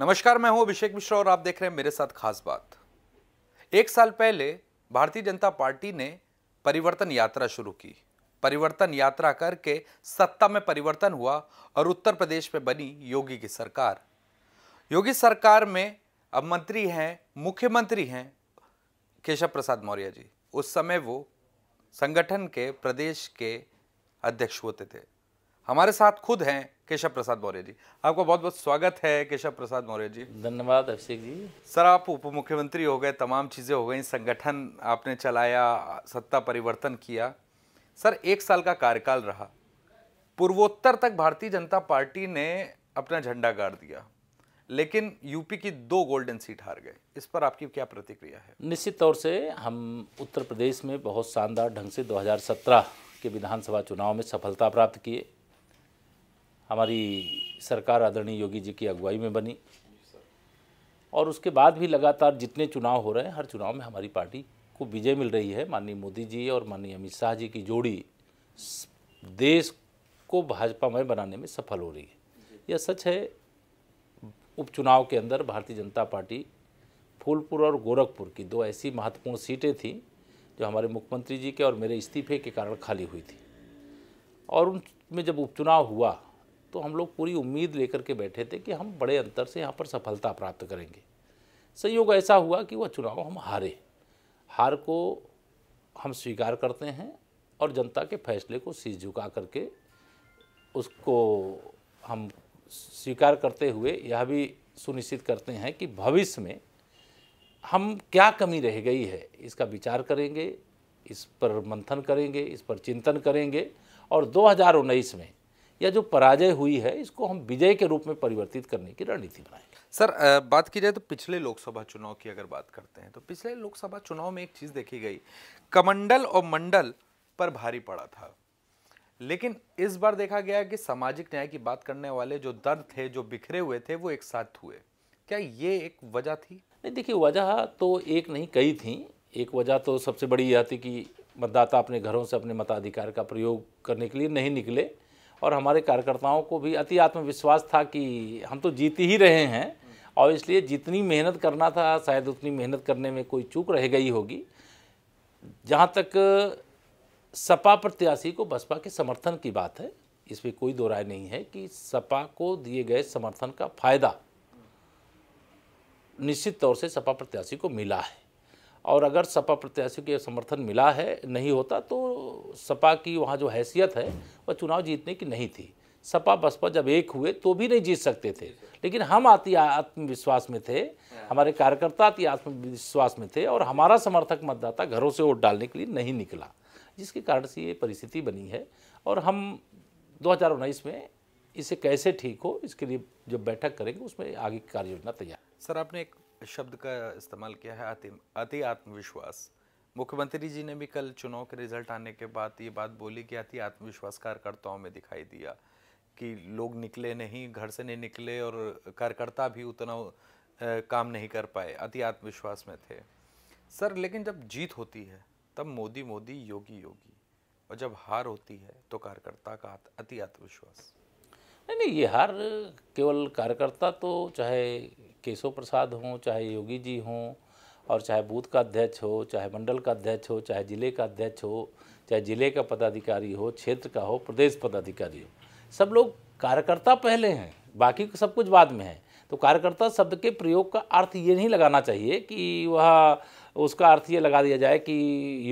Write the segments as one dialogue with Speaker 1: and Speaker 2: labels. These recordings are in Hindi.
Speaker 1: नमस्कार मैं हूं अभिषेक मिश्रा और आप देख रहे हैं मेरे साथ खास बात एक साल पहले भारतीय जनता पार्टी ने परिवर्तन यात्रा शुरू की परिवर्तन यात्रा करके सत्ता में परिवर्तन हुआ और उत्तर प्रदेश में बनी योगी की सरकार योगी सरकार में अब मंत्री हैं मुख्यमंत्री हैं केशव प्रसाद मौर्य जी उस समय वो संगठन के प्रदेश के अध्यक्ष होते थे हमारे साथ खुद हैं केशव प्रसाद मौर्य जी आपका बहुत बहुत स्वागत है केशव प्रसाद मौर्य जी धन्यवाद अभिषेक जी सर आप उप मुख्यमंत्री हो गए तमाम चीज़ें हो गई संगठन आपने चलाया सत्ता परिवर्तन किया सर एक साल का कार्यकाल रहा पूर्वोत्तर तक भारतीय जनता पार्टी ने अपना झंडा गाड़ दिया लेकिन यूपी की दो गोल्डन सीट हार गए इस पर आपकी क्या प्रतिक्रिया है
Speaker 2: निश्चित तौर से हम उत्तर प्रदेश में बहुत शानदार ढंग से 2017 के विधानसभा चुनाव में सफलता प्राप्त किए हमारी सरकार आदरणीय योगी जी की अगुवाई में बनी और उसके बाद भी लगातार जितने चुनाव हो रहे हैं हर चुनाव में हमारी पार्टी को विजय मिल रही है माननीय मोदी जी और माननीय अमित शाह जी की जोड़ी देश को भाजपामय बनाने में सफल हो रही है यह सच है उपचुनाव के अंदर भारतीय जनता पार्टी फूलपुर और गोरखपुर की दो ऐसी महत्वपूर्ण सीटें थीं जो हमारे मुख्यमंत्री जी के और मेरे इस्तीफे के कारण खाली हुई थी और उनमें जब उपचुनाव हुआ तो हम लोग पूरी उम्मीद लेकर के बैठे थे कि हम बड़े अंतर से यहाँ पर सफलता प्राप्त करेंगे संयोग ऐसा हुआ कि वह चुनाव हम हारे हार को हम स्वीकार करते हैं और जनता के फैसले को सी झुका करके उसको हम स्वीकार करते हुए यह भी सुनिश्चित करते हैं कि भविष्य में हम क्या कमी रह गई है इसका विचार करेंगे इस पर मंथन करेंगे इस पर चिंतन करेंगे और दो में या जो पराजय हुई है इसको हम विजय
Speaker 1: के रूप में परिवर्तित करने की रणनीति बनाएंगे सर बात की जाए तो पिछले लोकसभा चुनाव की अगर बात करते हैं तो पिछले लोकसभा चुनाव में एक चीज़ देखी गई कमंडल और मंडल पर भारी पड़ा था लेकिन इस बार देखा गया कि सामाजिक न्याय की बात करने वाले जो दर्द थे जो बिखरे हुए थे वो एक साथ हुए क्या ये एक वजह थी नहीं देखिए वजह
Speaker 2: तो एक नहीं कई थी एक वजह तो सबसे बड़ी यह थी कि मतदाता अपने घरों से अपने मताधिकार का प्रयोग करने के लिए नहीं निकले और हमारे कार्यकर्ताओं को भी अति आत्मविश्वास था कि हम तो जीत ही रहे हैं और इसलिए जितनी मेहनत करना था शायद उतनी मेहनत करने में कोई चूक रह गई होगी जहाँ तक सपा प्रत्याशी को बसपा के समर्थन की बात है इसमें कोई दो राय नहीं है कि सपा को दिए गए समर्थन का फायदा निश्चित तौर से सपा प्रत्याशी को मिला है और अगर सपा प्रत्याशी के समर्थन मिला है नहीं होता तो सपा की वहाँ जो हैसियत है वह चुनाव जीतने की नहीं थी सपा बसपा जब एक हुए तो भी नहीं जीत सकते थे लेकिन हम अति आत्मविश्वास में थे हमारे कार्यकर्ता अति आत्मविश्वास में थे और हमारा समर्थक मतदाता घरों से वोट डालने के लिए नहीं निकला जिसके कारण से ये परिस्थिति बनी है और हम दो में इसे कैसे ठीक हो इसके लिए जब बैठक करेंगे उसमें आगे की कार्य योजना तैयार
Speaker 1: सर आपने एक शब्द का इस्तेमाल किया है अति अति आत्मविश्वास मुख्यमंत्री जी ने भी कल चुनाव के रिजल्ट आने के बाद ये बात बोली कि अति आत्मविश्वास कार्यकर्ताओं में दिखाई दिया कि लोग निकले नहीं घर से नहीं निकले और कार्यकर्ता भी उतना काम नहीं कर पाए अति आत्मविश्वास में थे सर लेकिन जब जीत होती है तब मोदी मोदी योगी योगी और जब हार होती है तो कार्यकर्ता का अति आत्मविश्वास
Speaker 2: नहीं नहीं ये हर केवल कार्यकर्ता तो चाहे केशव प्रसाद हों चाहे योगी जी हों और चाहे बूथ का अध्यक्ष हो चाहे मंडल का अध्यक्ष हो चाहे जिले का अध्यक्ष हो चाहे जिले का पदाधिकारी हो क्षेत्र का हो प्रदेश पदाधिकारी हो सब लोग कार्यकर्ता पहले हैं बाकी सब कुछ बाद में है तो कार्यकर्ता शब्द के प्रयोग का अर्थ ये नहीं लगाना चाहिए कि वह उसका अर्थ ये लगा दिया जाए कि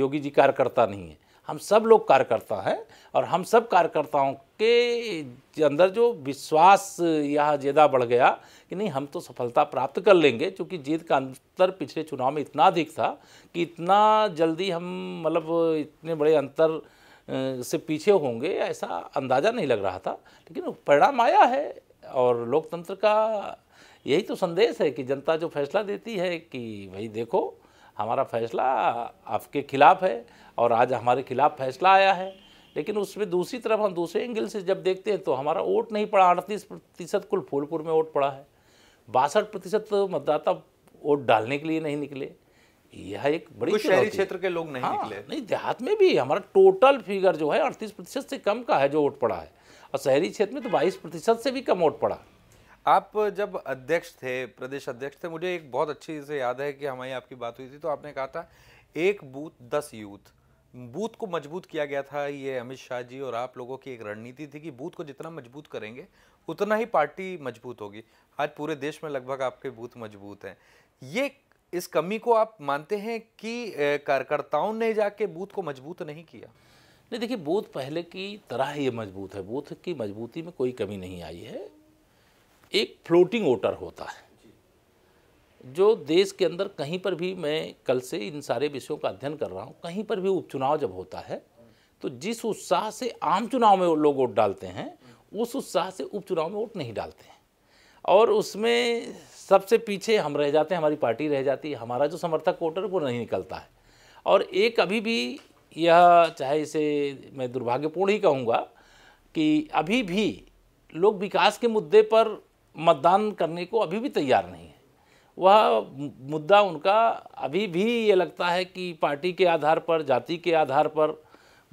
Speaker 2: योगी जी कार्यकर्ता नहीं है हम सब लोग कार्यकर्ता हैं और हम सब कार्यकर्ताओं के अंदर जो विश्वास यह ज़्यादा बढ़ गया कि नहीं हम तो सफलता प्राप्त कर लेंगे क्योंकि जीत का अंतर पिछले चुनाव में इतना अधिक था कि इतना जल्दी हम मतलब इतने बड़े अंतर से पीछे होंगे ऐसा अंदाज़ा नहीं लग रहा था लेकिन परिणाम आया है और लोकतंत्र का यही तो संदेश है कि जनता जो फैसला देती है कि भाई देखो हमारा फैसला आपके खिलाफ़ है और आज हमारे खिलाफ़ फैसला आया है लेकिन उसमें दूसरी तरफ हम दूसरे एंगल से जब देखते हैं तो हमारा वोट नहीं पड़ा अड़तीस प्रतिशत कुल फूलपुर में वोट पड़ा है बासठ प्रतिशत तो मतदाता वोट डालने के लिए नहीं निकले यह एक बड़ी शहरी क्षेत्र के लोग नहीं हाँ, निकले नहीं देहात में भी हमारा टोटल फिगर जो है अड़तीस प्रतिशत से कम का है जो वोट पड़ा है और शहरी क्षेत्र में तो बाईस प्रतिशत से भी कम वोट पड़ा
Speaker 1: है आप जब अध्यक्ष थे प्रदेश अध्यक्ष थे मुझे एक बहुत अच्छी से याद है कि हमारी आपकी बात हुई थी तो आपने कहा था एक बूथ दस यूथ बूथ को मजबूत किया गया था ये अमित शाह जी और आप लोगों की एक रणनीति थी कि बूथ को जितना मजबूत करेंगे उतना ही पार्टी मजबूत होगी आज पूरे देश में लगभग आपके बूथ मजबूत हैं ये इस कमी को आप मानते हैं कि कार्यकर्ताओं ने जाके बूथ को मजबूत नहीं किया
Speaker 2: नहीं देखिए बूथ पहले की तरह ही मजबूत है बूथ की मजबूती में कोई कमी नहीं आई है एक फ्लोटिंग वोटर होता है जो देश के अंदर कहीं पर भी मैं कल से इन सारे विषयों का अध्ययन कर रहा हूँ कहीं पर भी उपचुनाव जब होता है तो जिस उत्साह से आम चुनाव में लोग वोट डालते हैं उस उत्साह से उपचुनाव में वोट नहीं डालते हैं और उसमें सबसे पीछे हम रह जाते हैं हमारी पार्टी रह जाती है हमारा जो समर्थक वोटर वो नहीं निकलता है और एक अभी भी यह चाहे इसे मैं दुर्भाग्यपूर्ण ही कहूँगा कि अभी भी लोग विकास के मुद्दे पर मतदान करने को अभी भी तैयार नहीं है वह मुद्दा उनका अभी भी ये लगता है कि पार्टी के आधार पर जाति के आधार पर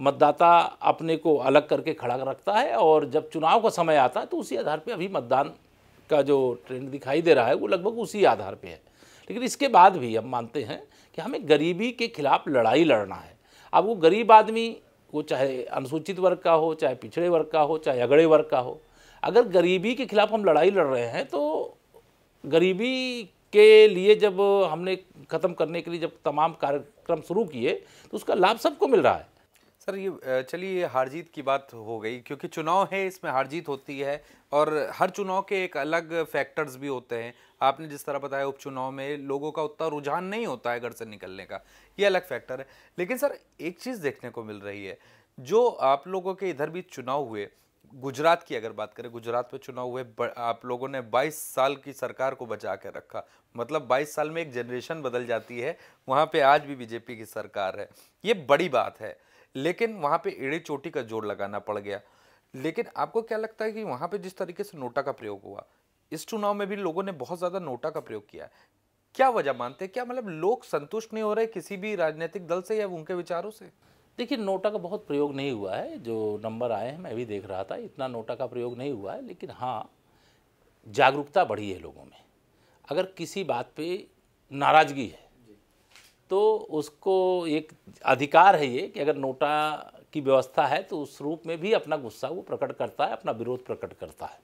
Speaker 2: मतदाता अपने को अलग करके खड़ा कर रखता है और जब चुनाव का समय आता है तो उसी आधार पर अभी मतदान का जो ट्रेंड दिखाई दे रहा है वो लगभग उसी आधार पर है लेकिन इसके बाद भी हम मानते हैं कि हमें गरीबी के खिलाफ लड़ाई लड़ना है अब वो गरीब आदमी वो चाहे अनुसूचित वर्ग का हो चाहे पिछड़े वर्ग का हो चाहे अगड़े वर्ग का हो अगर गरीबी के खिलाफ हम लड़ाई लड़ रहे हैं तो गरीबी के लिए जब हमने ख़त्म
Speaker 1: करने के लिए जब तमाम कार्यक्रम शुरू किए तो उसका लाभ सबको मिल रहा है सर ये चलिए हार जीत की बात हो गई क्योंकि चुनाव है इसमें हार जीत होती है और हर चुनाव के एक अलग फैक्टर्स भी होते हैं आपने जिस तरह बताया उपचुनाव में लोगों का उतना रुझान नहीं होता है घर से निकलने का ये अलग फैक्टर है लेकिन सर एक चीज़ देखने को मिल रही है जो आप लोगों के इधर भी चुनाव हुए गुजरात की अगर बात करें गुजरात में चुनाव हुए आप लोगों ने 22 साल की सरकार को बचा के रखा मतलब 22 साल में एक जनरेशन बदल जाती है वहाँ पे आज भी बीजेपी की सरकार है ये बड़ी बात है लेकिन वहाँ पे एड़ी चोटी का जोर लगाना पड़ गया लेकिन आपको क्या लगता है कि वहाँ पर जिस तरीके से नोटा का प्रयोग हुआ इस चुनाव में भी लोगों ने बहुत ज़्यादा नोटा का प्रयोग किया क्या वजह मानते हैं क्या मतलब लोग संतुष्ट नहीं हो रहे किसी भी राजनीतिक दल से या उनके विचारों से देखिए नोटा का बहुत प्रयोग
Speaker 2: नहीं हुआ है जो नंबर आए हैं मैं भी देख रहा था इतना नोटा का प्रयोग नहीं हुआ है लेकिन हाँ जागरूकता बढ़ी है लोगों में अगर किसी बात पे नाराज़गी है तो उसको एक अधिकार है ये कि अगर नोटा की व्यवस्था है तो उस रूप में भी अपना गुस्सा वो प्रकट करता है अपना विरोध प्रकट करता है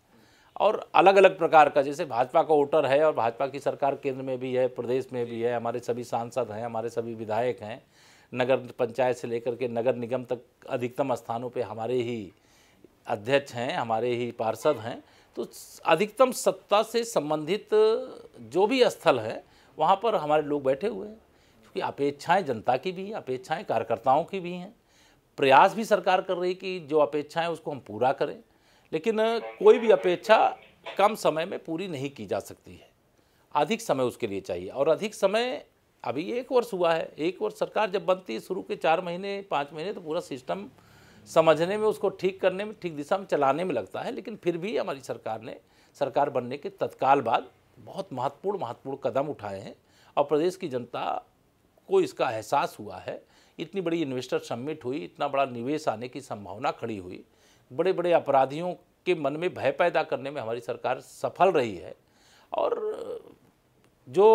Speaker 2: और अलग अलग प्रकार का जैसे भाजपा का वोटर है और भाजपा की सरकार केंद्र में भी है प्रदेश में भी है हमारे सभी सांसद हैं हमारे सभी विधायक हैं नगर पंचायत से लेकर के नगर निगम तक अधिकतम स्थानों पे हमारे ही अध्यक्ष हैं हमारे ही पार्षद हैं तो अधिकतम सत्ता से संबंधित जो भी स्थल हैं वहाँ पर हमारे लोग बैठे हुए हैं क्योंकि अपेक्षाएँ जनता की भी हैं अपेक्षाएँ कार्यकर्ताओं की भी हैं प्रयास भी सरकार कर रही कि जो अपेक्षाएँ उसको हम पूरा करें लेकिन कोई भी अपेक्षा कम समय में पूरी नहीं की जा सकती है अधिक समय उसके लिए चाहिए और अधिक समय अभी एक वर्ष हुआ है एक वर्ष सरकार जब बनती है शुरू के चार महीने पाँच महीने तो पूरा सिस्टम समझने में उसको ठीक करने में ठीक दिशा में चलाने में लगता है लेकिन फिर भी हमारी सरकार ने सरकार बनने के तत्काल बाद बहुत महत्वपूर्ण महत्वपूर्ण कदम उठाए हैं और प्रदेश की जनता को इसका एहसास हुआ है इतनी बड़ी इन्वेस्टर सम्मिट हुई इतना बड़ा निवेश आने की संभावना खड़ी हुई बड़े बड़े अपराधियों के मन में भय पैदा करने में हमारी सरकार सफल रही है और जो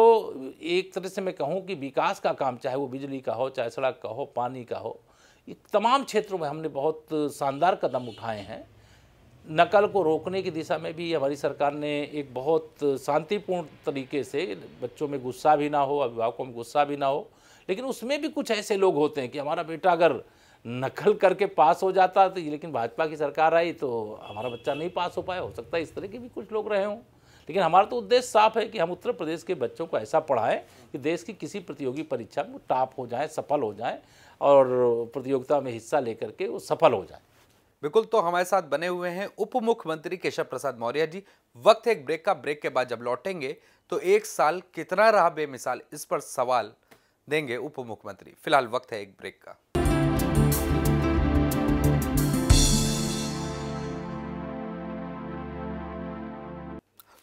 Speaker 2: एक तरह से मैं कहूँ कि विकास का काम चाहे वो बिजली का हो चाहे सड़क का हो पानी का हो तमाम क्षेत्रों में हमने बहुत शानदार कदम उठाए हैं नकल को रोकने की दिशा में भी हमारी सरकार ने एक बहुत शांतिपूर्ण तरीके से बच्चों में गुस्सा भी ना हो अभिभावकों में गुस्सा भी ना हो लेकिन उसमें भी कुछ ऐसे लोग होते हैं कि हमारा बेटा अगर नकल करके पास हो जाता तो लेकिन भाजपा की सरकार आई तो हमारा बच्चा नहीं पास हो पाया हो सकता है इस तरह के भी कुछ लोग रहे हों लेकिन हमारा तो उद्देश्य साफ है कि हम उत्तर प्रदेश के बच्चों को ऐसा पढ़ाएं कि देश की किसी प्रतियोगी परीक्षा में टॉप हो जाए सफल हो जाए और प्रतियोगिता में हिस्सा लेकर के वो
Speaker 1: सफल हो जाए बिल्कुल तो हमारे साथ बने हुए हैं उप मुख्यमंत्री केशव प्रसाद मौर्य जी वक्त एक ब्रेक का ब्रेक के बाद जब लौटेंगे तो एक साल कितना रहा बेमिसाल इस पर सवाल देंगे उप मुख्यमंत्री फिलहाल वक्त है एक ब्रेक का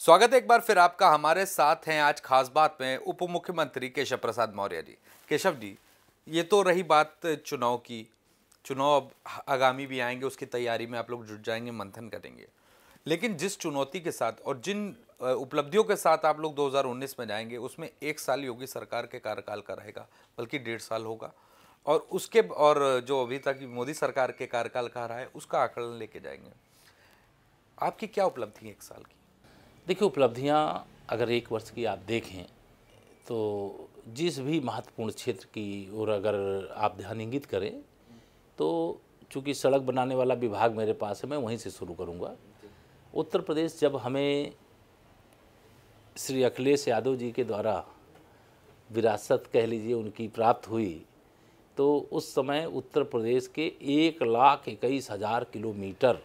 Speaker 1: स्वागत है एक बार फिर आपका हमारे साथ हैं आज खास बात में उप मुख्यमंत्री केशव प्रसाद मौर्य जी केशव जी ये तो रही बात चुनाव की चुनाव अब आगामी भी आएंगे उसकी तैयारी में आप लोग जुट जाएंगे मंथन करेंगे लेकिन जिस चुनौती के साथ और जिन उपलब्धियों के साथ आप लोग 2019 में जाएंगे उसमें एक साल योगी सरकार के कार्यकाल का रहेगा बल्कि डेढ़ साल होगा और उसके और जो अभी तक मोदी सरकार के कार्यकाल का रहा है उसका आकलन लेके जाएंगे आपकी क्या उपलब्धि है एक साल की देखिए उपलब्धियाँ अगर एक वर्ष की आप देखें तो जिस
Speaker 2: भी महत्वपूर्ण क्षेत्र की ओर अगर आप ध्यान इंगित करें तो चूँकि सड़क बनाने वाला विभाग मेरे पास है मैं वहीं से शुरू करूँगा उत्तर प्रदेश जब हमें श्री अखिलेश यादव जी के द्वारा विरासत कह लीजिए उनकी प्राप्त हुई तो उस समय उत्तर प्रदेश के एक लाख इक्कीस हज़ार किलोमीटर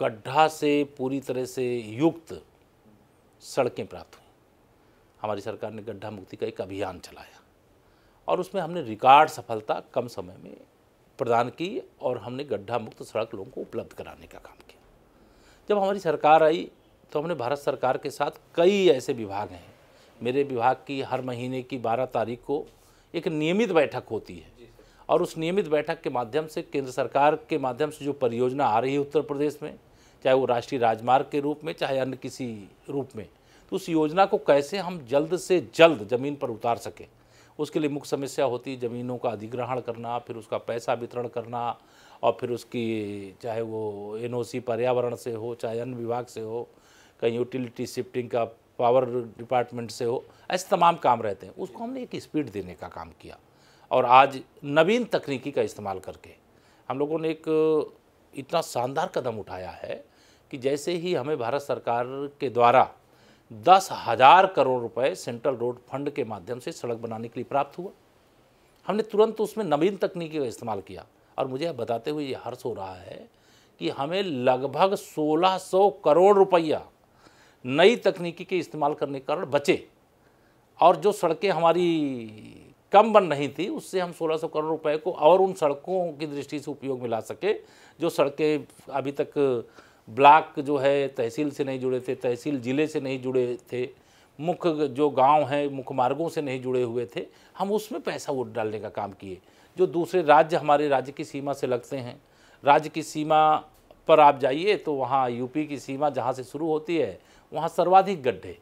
Speaker 2: गड्ढा से पूरी तरह से युक्त सड़कें प्राप्त हुई हमारी सरकार ने गड्ढा मुक्ति का एक अभियान चलाया और उसमें हमने रिकॉर्ड सफलता कम समय में प्रदान की और हमने गड्ढा मुक्त सड़क लोगों को उपलब्ध कराने का काम किया जब हमारी सरकार आई तो हमने भारत सरकार के साथ कई ऐसे विभाग हैं मेरे विभाग की हर महीने की बारह तारीख को एक नियमित बैठक होती है और उस नियमित बैठक के माध्यम से केंद्र सरकार के माध्यम से जो परियोजना आ रही है उत्तर प्रदेश में चाहे वो राष्ट्रीय राजमार्ग के रूप में चाहे अन्य किसी रूप में तो उस योजना को कैसे हम जल्द से जल्द ज़मीन पर उतार सकें उसके लिए मुख्य समस्या होती है ज़मीनों का अधिग्रहण करना फिर उसका पैसा वितरण करना और फिर उसकी चाहे वो एनओसी पर्यावरण से हो चाहे अन्य विभाग से हो कहीं यूटिलिटी शिफ्टिंग का पावर डिपार्टमेंट से हो ऐसे तमाम काम रहते हैं उसको हमने एक स्पीड देने का काम किया और आज नवीन तकनीकी का इस्तेमाल करके हम लोगों ने एक इतना शानदार कदम उठाया है कि जैसे ही हमें भारत सरकार के द्वारा दस हज़ार करोड़ रुपए सेंट्रल रोड फंड के माध्यम से सड़क बनाने के लिए प्राप्त हुआ हमने तुरंत उसमें नवीन तकनीकी का इस्तेमाल किया और मुझे बताते हुए ये हर्ष हो रहा है कि हमें लगभग 1600 करोड़ रुपया नई तकनीकी के इस्तेमाल करने के कारण बचे और जो सड़कें हमारी कम बन रही थी उससे हम 1600 करोड़ रुपए को और उन सड़कों की दृष्टि से उपयोग में ला सके जो सड़कें अभी तक ब्लॉक जो है तहसील से नहीं जुड़े थे तहसील ज़िले से नहीं जुड़े थे मुख्य जो गांव हैं मुख्य मार्गों से नहीं जुड़े हुए थे हम उसमें पैसा वोट डालने का काम किए जो दूसरे राज्य हमारे राज्य की सीमा से लगते हैं राज्य की सीमा पर आप जाइए तो वहाँ यूपी की सीमा जहाँ से शुरू होती है वहाँ सर्वाधिक गड्ढे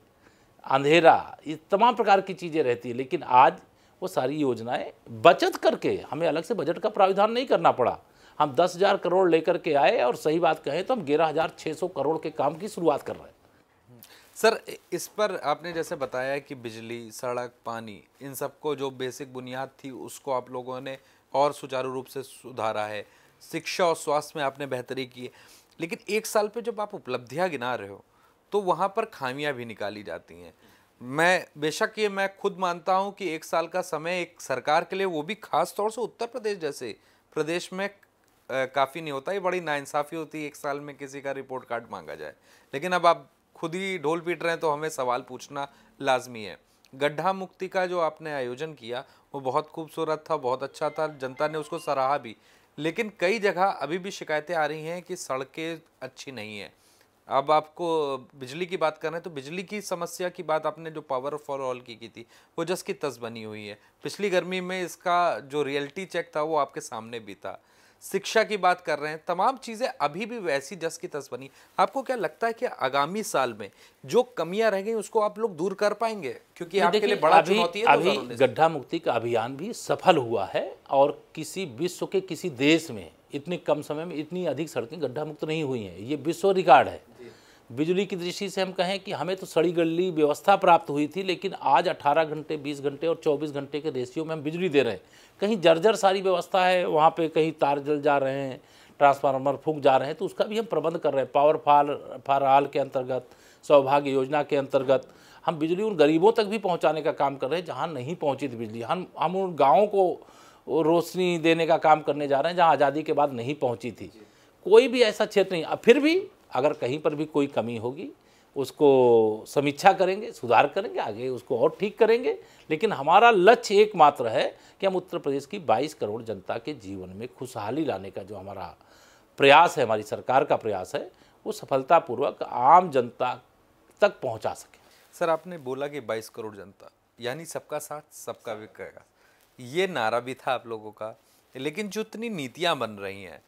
Speaker 2: अंधेरा ये तमाम प्रकार की चीज़ें रहती है लेकिन आज वो सारी योजनाएं बचत करके हमें अलग से बजट का प्राविधान नहीं करना पड़ा हम दस हज़ार करोड़ लेकर के आए और सही बात कहें तो हम ग्यारह हज़ार छः सौ करोड़ के काम की शुरुआत कर रहे हैं
Speaker 1: सर इस पर आपने जैसे बताया कि बिजली सड़क पानी इन सबको जो बेसिक बुनियाद थी उसको आप लोगों ने और सुचारू रूप से सुधारा है शिक्षा और स्वास्थ्य में आपने बेहतरी की है लेकिन एक साल पे जब आप उपलब्धियां गिना रहे हो तो वहाँ पर खामियां भी निकाली जाती हैं मैं बेशक ये मैं खुद मानता हूँ कि एक साल का समय एक सरकार के लिए वो भी खास तौर से उत्तर प्रदेश जैसे प्रदेश में काफ़ी नहीं होता ये बड़ी नाइंसाफ़ी होती है एक साल में किसी का रिपोर्ट कार्ड मांगा जाए लेकिन अब आप खुद ही ढोल पीट रहे हैं तो हमें सवाल पूछना लाजमी है गड्ढा मुक्ति का जो आपने आयोजन किया वो बहुत खूबसूरत था बहुत अच्छा था जनता ने उसको सराहा भी लेकिन कई जगह अभी भी शिकायतें आ रही हैं कि सड़कें अच्छी नहीं हैं अब आपको बिजली की बात कर रहे हैं तो बिजली की समस्या की बात आपने जो पावर फॉर ऑल की की थी वो जस की तस बनी हुई है पिछली गर्मी में इसका जो रियलिटी चेक था वो आपके सामने भी था शिक्षा की बात कर रहे हैं तमाम चीज़ें अभी भी वैसी जस की तस बनी आपको क्या लगता है कि आगामी साल में जो कमियां रह गई उसको आप लोग दूर कर पाएंगे क्योंकि आपके लिए बड़ा चुनौती है तो अभी
Speaker 2: गड्ढा मुक्ति का अभियान भी सफल हुआ है और किसी विश्व के किसी देश में इतने कम समय में इतनी अधिक सड़कें गड्ढा मुक्त नहीं हुई हैं ये विश्व रिकॉर्ड है बिजली की दृष्टि से हम कहें कि हमें तो सड़ी गली व्यवस्था प्राप्त हुई थी लेकिन आज 18 घंटे 20 घंटे और 24 घंटे के रेशियो में हम बिजली दे रहे हैं कहीं जर्जर सारी व्यवस्था है वहाँ पे कहीं तार जल जा रहे हैं ट्रांसफार्मर फूक जा रहे हैं तो उसका भी हम प्रबंध कर रहे हैं पावर फाल फार हाल के अंतर्गत सौभाग्य योजना के अंतर्गत हम बिजली उन गरीबों तक भी पहुँचाने का काम कर रहे हैं जहाँ नहीं पहुँची थी बिजली हम हम उन गाँवों को रोशनी देने का काम करने जा रहे हैं जहाँ आज़ादी के बाद नहीं पहुँची थी कोई भी ऐसा क्षेत्र नहीं अब फिर भी अगर कहीं पर भी कोई कमी होगी उसको समीक्षा करेंगे सुधार करेंगे आगे उसको और ठीक करेंगे लेकिन हमारा लक्ष्य एकमात्र है कि हम उत्तर प्रदेश की 22 करोड़ जनता के जीवन में खुशहाली लाने का जो हमारा प्रयास है हमारी सरकार का प्रयास है वो सफलतापूर्वक आम जनता
Speaker 1: तक पहुंचा सके सर आपने बोला कि 22 करोड़ जनता यानी सबका साथ सबका विकास ये नारा भी था आप लोगों का लेकिन जो इतनी नीतियाँ बन रही हैं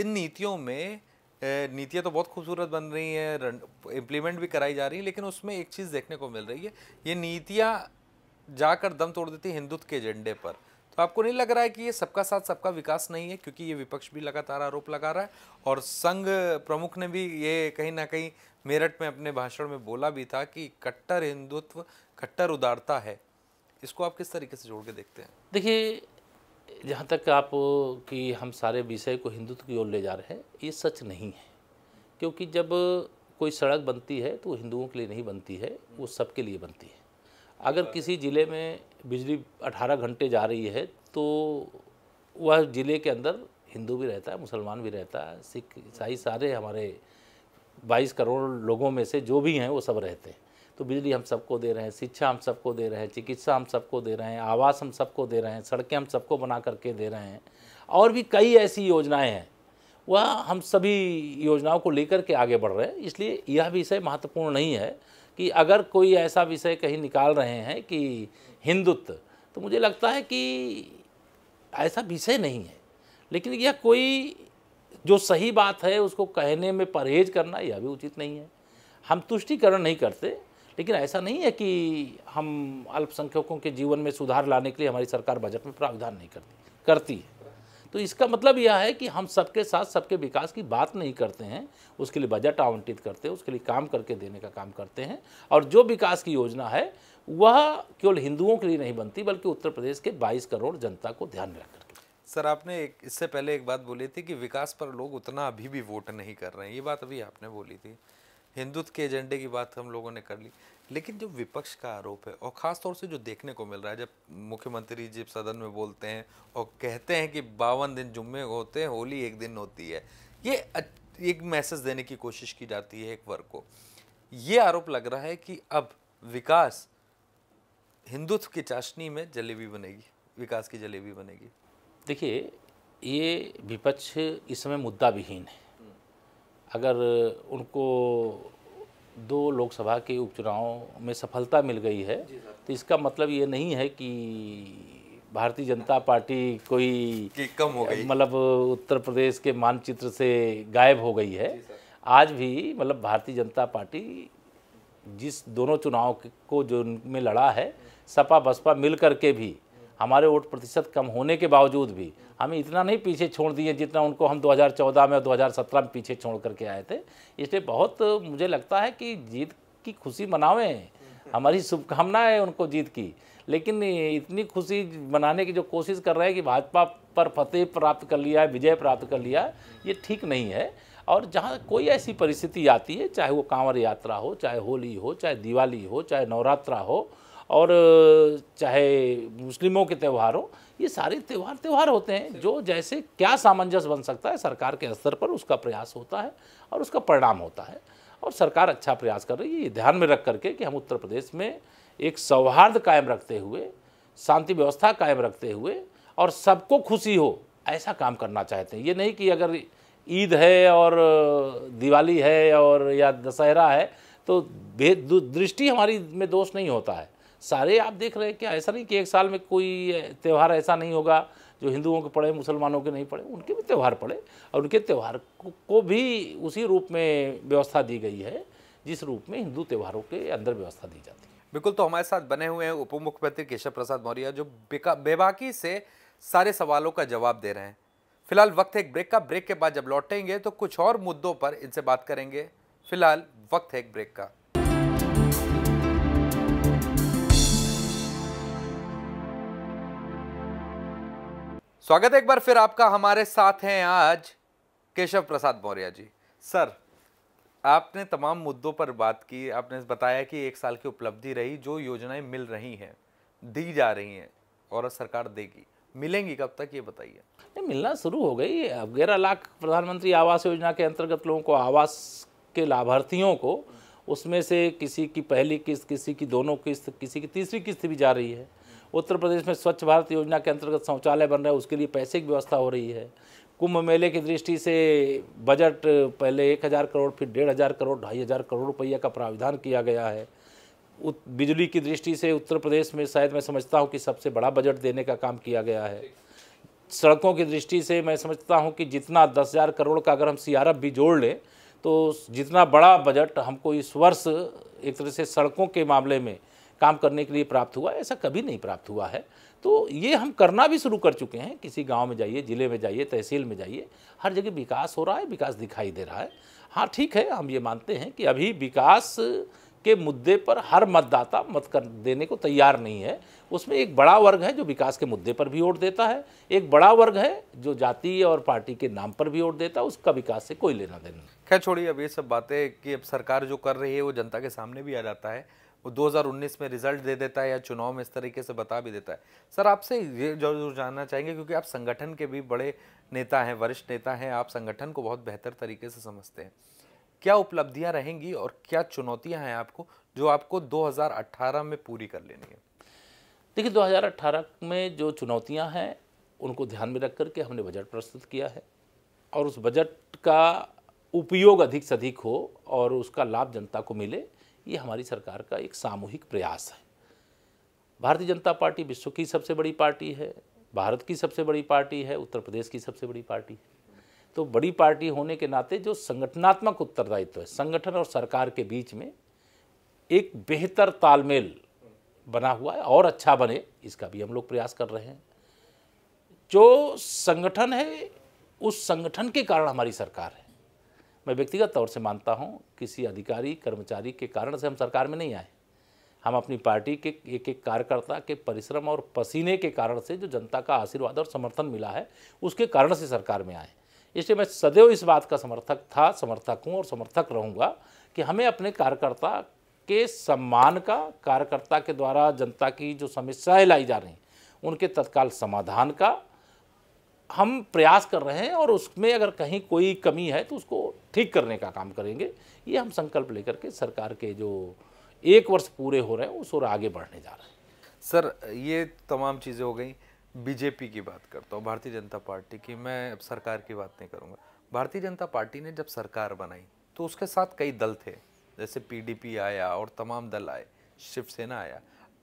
Speaker 1: इन नीतियों में नीतियाँ तो बहुत खूबसूरत बन रही हैं इम्प्लीमेंट भी कराई जा रही है लेकिन उसमें एक चीज़ देखने को मिल रही है ये नीतियाँ जाकर दम तोड़ देती है हिंदुत्व के एजेंडे पर तो आपको नहीं लग रहा है कि ये सबका साथ सबका विकास नहीं है क्योंकि ये विपक्ष भी लगातार आरोप लगा रहा है और संघ प्रमुख ने भी ये कहीं ना कहीं मेरठ में अपने भाषण में बोला भी था कि कट्टर हिंदुत्व कट्टर उदारता है इसको आप किस तरीके से जोड़ के देखते हैं देखिए जहाँ तक आप कि हम सारे विषय को
Speaker 2: हिंदुत्व की ओर ले जा रहे हैं ये सच नहीं है क्योंकि जब कोई सड़क बनती है तो हिंदुओं के लिए नहीं बनती है वो सबके लिए बनती है अगर हाँ। किसी ज़िले में बिजली 18 घंटे जा रही है तो वह ज़िले के अंदर हिंदू भी रहता है मुसलमान भी रहता है सिख ईसाई सारे हमारे 22 करोड़ लोगों में से जो भी हैं वो सब रहते हैं तो बिजली हम सबको दे रहे हैं शिक्षा हम सबको दे रहे हैं चिकित्सा हम सबको दे रहे हैं आवास हम सबको दे रहे हैं सड़कें हम सबको बना करके दे रहे हैं और भी कई ऐसी योजनाएं हैं वह हम सभी योजनाओं को लेकर के आगे बढ़ रहे हैं इसलिए यह विषय महत्वपूर्ण नहीं है कि अगर कोई ऐसा विषय कहीं निकाल रहे हैं कि हिंदुत्व तो मुझे लगता है कि ऐसा विषय नहीं है लेकिन यह कोई जो सही बात है उसको कहने में परहेज करना यह भी उचित नहीं है हम तुष्टिकरण नहीं करते लेकिन ऐसा नहीं है कि हम अल्पसंख्यकों के जीवन में सुधार लाने के लिए हमारी सरकार बजट में प्रावधान नहीं करती करती है तो इसका मतलब यह है कि हम सबके साथ सबके विकास की बात नहीं करते हैं उसके लिए बजट आवंटित करते हैं उसके लिए काम करके देने का काम करते हैं और जो विकास की योजना है वह केवल हिंदुओं के लिए नहीं बनती
Speaker 1: बल्कि उत्तर प्रदेश के 22 करोड़ जनता को ध्यान में रखकर सर आपने एक इससे पहले एक बात बोली थी कि विकास पर लोग उतना अभी भी वोट नहीं कर रहे हैं ये बात अभी आपने बोली थी हिंदुत्व के एजेंडे की बात हम लोगों ने कर ली लेकिन जो विपक्ष का आरोप है और ख़ासतौर से जो देखने को मिल रहा है जब मुख्यमंत्री जी सदन में बोलते हैं और कहते हैं कि बावन दिन जुम्मे होते हैं होली एक दिन होती है ये एक मैसेज देने की कोशिश की जाती है एक वर्ग को ये आरोप लग रहा है कि अब विकास हिंदुत्व की चाशनी में जलेबी बनेगी विकास की जलेबी बनेगी देखिए ये विपक्ष
Speaker 2: इस समय मुद्दा विहीन है अगर उनको दो लोकसभा के उपचुनाव में सफलता मिल गई है तो इसका मतलब ये नहीं है कि भारतीय जनता पार्टी कोई कम हो गई मतलब उत्तर प्रदेश के मानचित्र से गायब हो गई है आज भी मतलब भारतीय जनता पार्टी जिस दोनों चुनाव को जो उनमें लड़ा है सपा बसपा मिल कर के भी हमारे वोट प्रतिशत कम होने के बावजूद भी हमें इतना नहीं पीछे छोड़ दिए जितना उनको हम 2014 में और 2017 में पीछे छोड़ करके आए थे इसलिए बहुत मुझे लगता है कि जीत की खुशी मनावें हमारी शुभकामनाएं उनको जीत की लेकिन इतनी खुशी मनाने की जो कोशिश कर रहे हैं कि भाजपा पर फतेह प्राप्त कर लिया है विजय प्राप्त कर लिया है ये ठीक नहीं है और जहाँ कोई ऐसी परिस्थिति आती है चाहे वो कांवर यात्रा हो चाहे होली हो चाहे दिवाली हो चाहे नवरात्रा हो और चाहे मुस्लिमों के त्यौहार हो ये सारे त्यौहार त्यौहार होते हैं जो जैसे क्या सामंजस्य बन सकता है सरकार के स्तर पर उसका प्रयास होता है और उसका परिणाम होता है और सरकार अच्छा प्रयास कर रही है ये ध्यान में रख करके कि हम उत्तर प्रदेश में एक सौहार्द कायम रखते हुए शांति व्यवस्था कायम रखते हुए और सबको खुशी हो ऐसा काम करना चाहते हैं ये नहीं कि अगर ईद है और दिवाली है और या दशहरा है तो दृष्टि हमारी में दोष नहीं होता है सारे आप देख रहे हैं क्या ऐसा नहीं कि एक साल में कोई त्यौहार ऐसा नहीं होगा जो हिंदुओं के पड़े मुसलमानों के नहीं पड़े उनके भी त्यौहार पड़े और उनके त्यौहार को भी उसी रूप में व्यवस्था दी गई है जिस रूप
Speaker 1: में हिंदू त्यौहारों के अंदर व्यवस्था दी जाती है बिल्कुल तो हमारे साथ बने हुए हैं उप मुख्यमंत्री केशव प्रसाद मौर्य जो बेबाकी से सारे सवालों का जवाब दे रहे हैं फिलहाल वक्त है एक ब्रेक का ब्रेक के बाद जब लौटेंगे तो कुछ और मुद्दों पर इनसे बात करेंगे फिलहाल वक्त है एक ब्रेक का स्वागत है एक बार फिर आपका हमारे साथ हैं आज केशव प्रसाद मौर्य जी सर आपने तमाम मुद्दों पर बात की आपने बताया कि एक साल की उपलब्धि रही जो योजनाएं मिल रही हैं दी जा रही हैं और सरकार देगी मिलेंगी कब तक ये बताइए
Speaker 2: नहीं मिलना शुरू हो गई अब ग्यारह लाख प्रधानमंत्री आवास योजना के अंतर्गत लोगों को आवास के लाभार्थियों को उसमें से किसी की पहली किस्त किसी की दोनों किस्त किसी की तीसरी किस्त भी जा रही है उत्तर प्रदेश में स्वच्छ भारत योजना के अंतर्गत शौचालय बन रहे हैं उसके लिए पैसे की व्यवस्था हो रही है कुंभ मेले की दृष्टि से बजट पहले एक हज़ार करोड़ फिर डेढ़ हज़ार करोड़ ढाई हज़ार करोड़ रुपया का प्राविधान किया गया है बिजली की दृष्टि से उत्तर प्रदेश में शायद मैं समझता हूँ कि सबसे बड़ा बजट देने का काम किया गया है सड़कों की दृष्टि से मैं समझता हूँ कि जितना दस हज़ार करोड़ का अगर हम सी भी जोड़ लें तो जितना बड़ा बजट हमको इस वर्ष एक तरह से सड़कों के मामले में काम करने के लिए प्राप्त हुआ ऐसा कभी नहीं प्राप्त हुआ है तो ये हम करना भी शुरू कर चुके हैं किसी गांव में जाइए ज़िले में जाइए तहसील में जाइए हर जगह विकास हो रहा है विकास दिखाई दे रहा है हाँ ठीक है हम ये मानते हैं कि अभी विकास के मुद्दे पर हर मतदाता मत कर देने को तैयार नहीं है उसमें एक बड़ा वर्ग है जो विकास के मुद्दे पर भी वोट देता है एक बड़ा वर्ग है जो जाति और पार्टी के नाम पर
Speaker 1: भी वोट देता है उसका विकास से कोई लेना देना खैर छोड़िए अब ये सब बातें कि अब सरकार जो कर रही है वो जनता के सामने भी आ जाता है वो 2019 में रिजल्ट दे देता है या चुनाव में इस तरीके से बता भी देता है सर आपसे ये जरूर जानना चाहेंगे क्योंकि आप संगठन के भी बड़े नेता हैं वरिष्ठ नेता हैं आप संगठन को बहुत बेहतर तरीके से समझते हैं क्या उपलब्धियां रहेंगी और क्या चुनौतियां हैं आपको जो आपको 2018 में पूरी कर लेनी है देखिए 2018
Speaker 2: में जो चुनौतियां हैं उनको ध्यान में रख करके हमने बजट प्रस्तुत किया है और उस बजट का उपयोग अधिक से अधिक हो और उसका लाभ जनता को मिले ये हमारी सरकार का एक सामूहिक प्रयास है भारतीय जनता पार्टी विश्व की सबसे बड़ी पार्टी है भारत की सबसे बड़ी पार्टी है उत्तर प्रदेश की सबसे बड़ी पार्टी है तो बड़ी पार्टी होने के नाते जो संगठनात्मक उत्तरदायित्व है संगठन और सरकार के बीच में एक बेहतर तालमेल बना हुआ है और अच्छा बने इसका भी हम लोग प्रयास कर रहे हैं जो संगठन है उस संगठन के कारण हमारी सरकार है मैं व्यक्तिगत तौर से मानता हूँ किसी अधिकारी कर्मचारी के कारण से हम सरकार में नहीं आए हम अपनी पार्टी के एक एक कार्यकर्ता के परिश्रम और पसीने के कारण से जो जनता का आशीर्वाद और समर्थन मिला है उसके कारण से सरकार में आए इसलिए मैं सदैव इस बात का समर्थक था समर्थक हूँ और समर्थक रहूँगा कि हमें अपने कार्यकर्ता के सम्मान का कार्यकर्ता के द्वारा जनता की जो समस्याएं लाई जा रही उनके तत्काल समाधान का हम प्रयास कर रहे हैं और उसमें अगर कहीं कोई कमी है तो उसको ठीक करने का काम करेंगे ये हम संकल्प लेकर के सरकार के
Speaker 1: जो एक वर्ष पूरे हो रहे हैं उस ओर आगे बढ़ने जा रहे हैं सर ये तमाम चीज़ें हो गई बीजेपी की बात करता हूँ भारतीय जनता पार्टी की मैं अब सरकार की बात नहीं करूँगा भारतीय जनता पार्टी ने जब सरकार बनाई तो उसके साथ कई दल थे जैसे पीडीपी आया और तमाम दल आए शिवसेना आया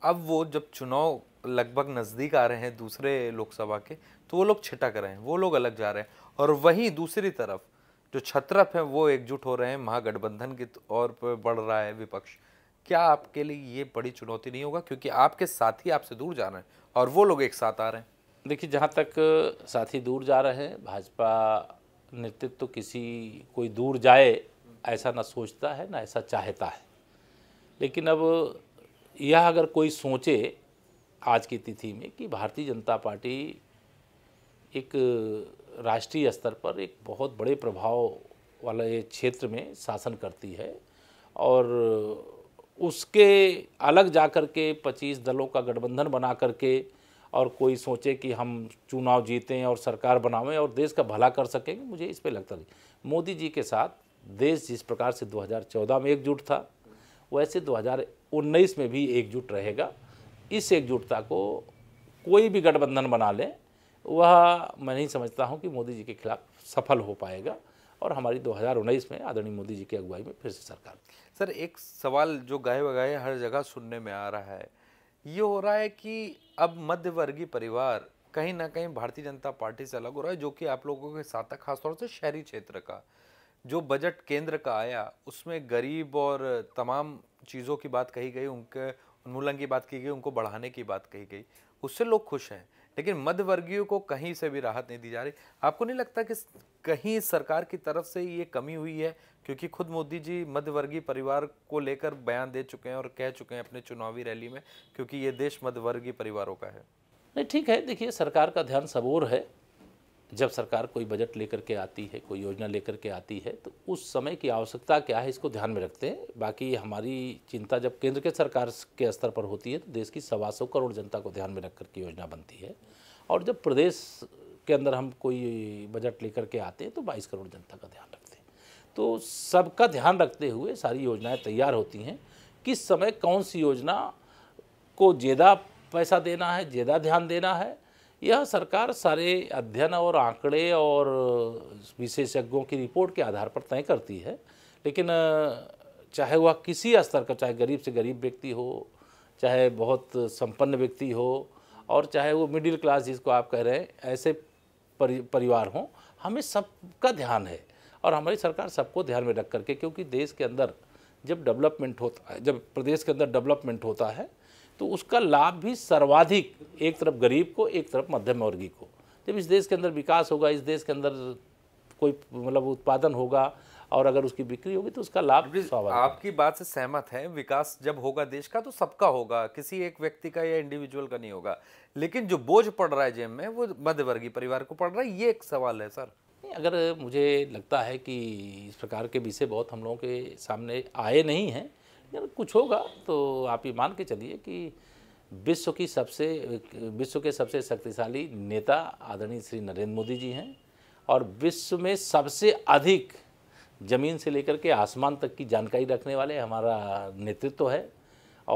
Speaker 1: अब वो जब चुनाव लगभग नज़दीक आ रहे हैं दूसरे लोकसभा के तो वो लोग छिटक रहे हैं वो लोग अलग जा रहे हैं और वहीं दूसरी तरफ जो छत्रप हैं वो एकजुट हो रहे हैं महागठबंधन की ओर बढ़ रहा है विपक्ष क्या आपके लिए ये बड़ी चुनौती नहीं होगा क्योंकि आपके साथी आपसे दूर जा रहे हैं और वो लोग एक साथ आ रहे हैं देखिए जहाँ तक साथी दूर जा रहे हैं भाजपा
Speaker 2: नेतृत्व तो किसी कोई दूर जाए ऐसा ना सोचता है ना ऐसा चाहता है लेकिन अब यह अगर कोई सोचे आज की तिथि में कि भारतीय जनता पार्टी एक राष्ट्रीय स्तर पर एक बहुत बड़े प्रभाव वाला ये क्षेत्र में शासन करती है और उसके अलग जा कर के पच्चीस दलों का गठबंधन बना करके और कोई सोचे कि हम चुनाव जीतें और सरकार बनावें और देश का भला कर सकेंगे मुझे इस पर लगता नहीं मोदी जी के साथ देश जिस प्रकार से 2014 में एकजुट था वैसे 2019 में भी एकजुट रहेगा इस एकजुटता को कोई भी गठबंधन बना लें वह मैं नहीं समझता हूँ कि मोदी जी के खिलाफ सफल हो पाएगा और हमारी 2019 में आदरणीय मोदी जी की अगुवाई में फिर से सरकार
Speaker 1: सर एक सवाल जो गाय बगाए हर जगह सुनने में आ रहा है ये हो रहा है कि अब मध्यवर्गीय परिवार कहीं ना कहीं भारतीय जनता पार्टी से अलग हो रहा है जो कि आप लोगों के साथ था खासतौर से शहरी क्षेत्र का जो बजट केंद्र का आया उसमें गरीब और तमाम चीज़ों की बात कही गई उनके उन्मूलन की बात की गई उनको बढ़ाने की बात कही गई उससे लोग खुश हैं लेकिन मध्यवर्गीयों को कहीं से भी राहत नहीं दी जा रही आपको नहीं लगता कि कहीं सरकार की तरफ से ये कमी हुई है क्योंकि खुद मोदी जी मध्यवर्गीय परिवार को लेकर बयान दे चुके हैं और कह चुके हैं अपने चुनावी रैली में क्योंकि ये देश मध्यवर्गीय परिवारों का है
Speaker 2: नहीं ठीक है देखिए सरकार का ध्यान सबूर है जब सरकार कोई
Speaker 1: बजट लेकर के आती
Speaker 2: है कोई योजना लेकर के आती है तो उस समय की आवश्यकता क्या है इसको ध्यान में रखते हैं बाकी हमारी चिंता जब केंद्र के सरकार के स्तर पर होती है तो देश की सवा सौ करोड़ जनता को ध्यान में रख कर के योजना बनती है और जब प्रदेश के अंदर हम कोई बजट लेकर के आते हैं तो बाईस करोड़ जनता का ध्यान रखते हैं तो सबका ध्यान रखते हुए सारी योजनाएँ तैयार होती हैं किस समय कौन सी योजना को ज़्यादा पैसा देना है ज़्यादा ध्यान देना है यह सरकार सारे अध्ययन और आंकड़े और विशेषज्ञों की रिपोर्ट के आधार पर तय करती है लेकिन चाहे वह किसी स्तर का चाहे गरीब से गरीब व्यक्ति हो चाहे बहुत संपन्न व्यक्ति हो और चाहे वो मिडिल क्लास जिसको आप कह रहे हैं ऐसे परि, परिवार हों हमें सबका ध्यान है और हमारी सरकार सबको ध्यान में रख करके क्योंकि देश के अंदर जब डेवलपमेंट होता है जब प्रदेश के अंदर डेवलपमेंट होता है तो उसका लाभ भी सर्वाधिक एक तरफ गरीब को एक तरफ मध्यम वर्गी को जब इस देश के अंदर विकास होगा इस देश के अंदर कोई
Speaker 1: मतलब उत्पादन होगा और अगर उसकी
Speaker 2: बिक्री होगी तो उसका लाभ आपकी बात
Speaker 1: से सहमत है विकास जब होगा देश का तो सबका होगा किसी एक व्यक्ति का या इंडिविजुअल का नहीं होगा लेकिन जो बोझ पड़ रहा है जेम में वो मध्यवर्गीय परिवार को पड़ रहा है ये एक सवाल है सर अगर
Speaker 2: मुझे लगता है कि इस प्रकार के विषय बहुत हम लोगों के सामने आए नहीं हैं यार कुछ होगा तो आप ये मान के चलिए कि विश्व की सबसे विश्व के सबसे शक्तिशाली नेता आदरणीय श्री नरेंद्र मोदी जी हैं और विश्व में सबसे अधिक ज़मीन से लेकर के आसमान तक की जानकारी रखने वाले हमारा नेतृत्व तो है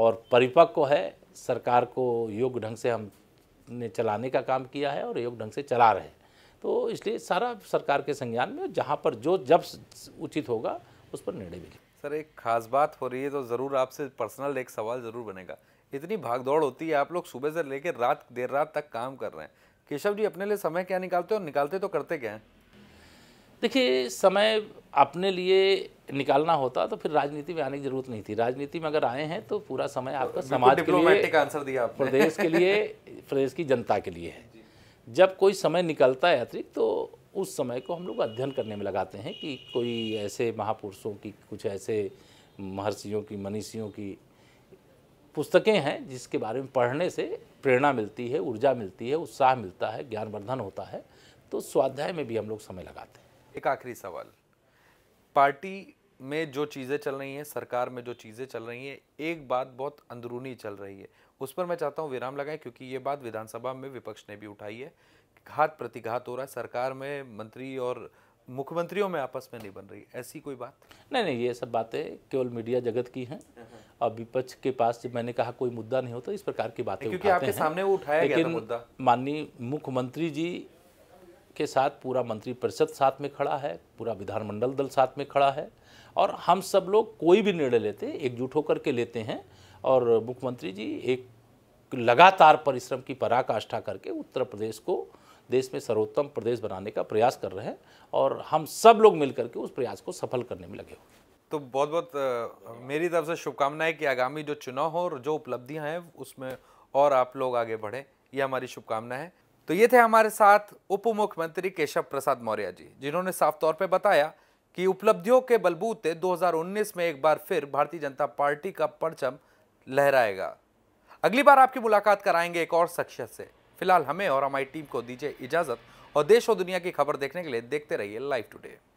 Speaker 2: और परिपक्व है सरकार को योग्य ढंग से हम ने चलाने का काम किया है और योग्य ढंग से चला रहे हैं तो इसलिए सारा सरकार के संज्ञान में जहाँ पर जो जब उचित होगा उस पर निर्णय मिलेगा
Speaker 1: सर एक खास बात हो रही है तो ज़रूर आपसे पर्सनल एक सवाल ज़रूर बनेगा इतनी भागदौड़ होती है आप लोग सुबह से लेकर रात देर रात तक काम कर रहे हैं केशव जी अपने लिए समय क्या निकालते हो और निकालते तो करते क्या हैं
Speaker 2: देखिए समय अपने लिए निकालना होता तो फिर राजनीति में आने की जरूरत नहीं थी राजनीति में अगर आए हैं तो पूरा समय आपका समाज के लिए आंसर दिया आपने। प्रदेश के लिए प्रदेश की जनता के लिए है जब कोई समय निकलता है अतिरिक्त तो उस समय को हम लोग अध्ययन करने में लगाते हैं कि कोई ऐसे महापुरुषों की कुछ ऐसे महर्षियों की मनीषियों की पुस्तकें हैं जिसके बारे में पढ़ने से प्रेरणा मिलती है ऊर्जा मिलती है उत्साह मिलता है ज्ञानवर्धन होता है तो स्वाध्याय में भी हम लोग समय लगाते हैं
Speaker 1: एक आखिरी सवाल पार्टी में जो चीज़ें चल रही हैं सरकार में जो चीज़ें चल रही हैं एक बात बहुत अंदरूनी चल रही है उस पर मैं चाहता हूँ विराम लगाएं क्योंकि ये बात विधानसभा में विपक्ष ने भी उठाई है घात प्रतिघात हो रहा है सरकार में मंत्री और मुख्यमंत्रियों में आपस में नहीं बन रही ऐसी कोई बात
Speaker 2: नहीं नहीं ये सब बातें केवल मीडिया जगत की हैं uh-huh. और विपक्ष के पास जब मैंने कहा कोई मुद्दा नहीं होता इस प्रकार की बातें क्योंकि आपके सामने वो उठाया गया था मुद्दा माननीय मुख्यमंत्री जी के साथ पूरा मंत्री परिषद साथ में खड़ा है पूरा विधानमंडल दल साथ में खड़ा है और हम सब लोग कोई भी निर्णय लेते एकजुट होकर के लेते हैं और मुख्यमंत्री जी एक लगातार परिश्रम की पराकाष्ठा करके उत्तर प्रदेश को देश में सर्वोत्तम प्रदेश बनाने का प्रयास कर रहे हैं और हम सब लोग मिलकर के उस प्रयास को सफल करने में लगे हुए
Speaker 1: तो बहुत बहुत मेरी तरफ से शुभकामनाएं कि आगामी जो चुनाव हो और जो उपलब्धियां हैं उसमें और आप लोग आगे बढ़ें ये हमारी शुभकामना है तो ये थे हमारे साथ उप मुख्यमंत्री केशव प्रसाद मौर्य जी जिन्होंने साफ तौर पर बताया कि उपलब्धियों के बलबूते 2019 में एक बार फिर भारतीय जनता पार्टी का परचम लहराएगा अगली बार आपकी मुलाकात कराएंगे एक और शख्सियत से फिलहाल हमें और हमारी टीम को दीजिए इजाज़त और देश और दुनिया की खबर देखने के लिए देखते रहिए लाइव टुडे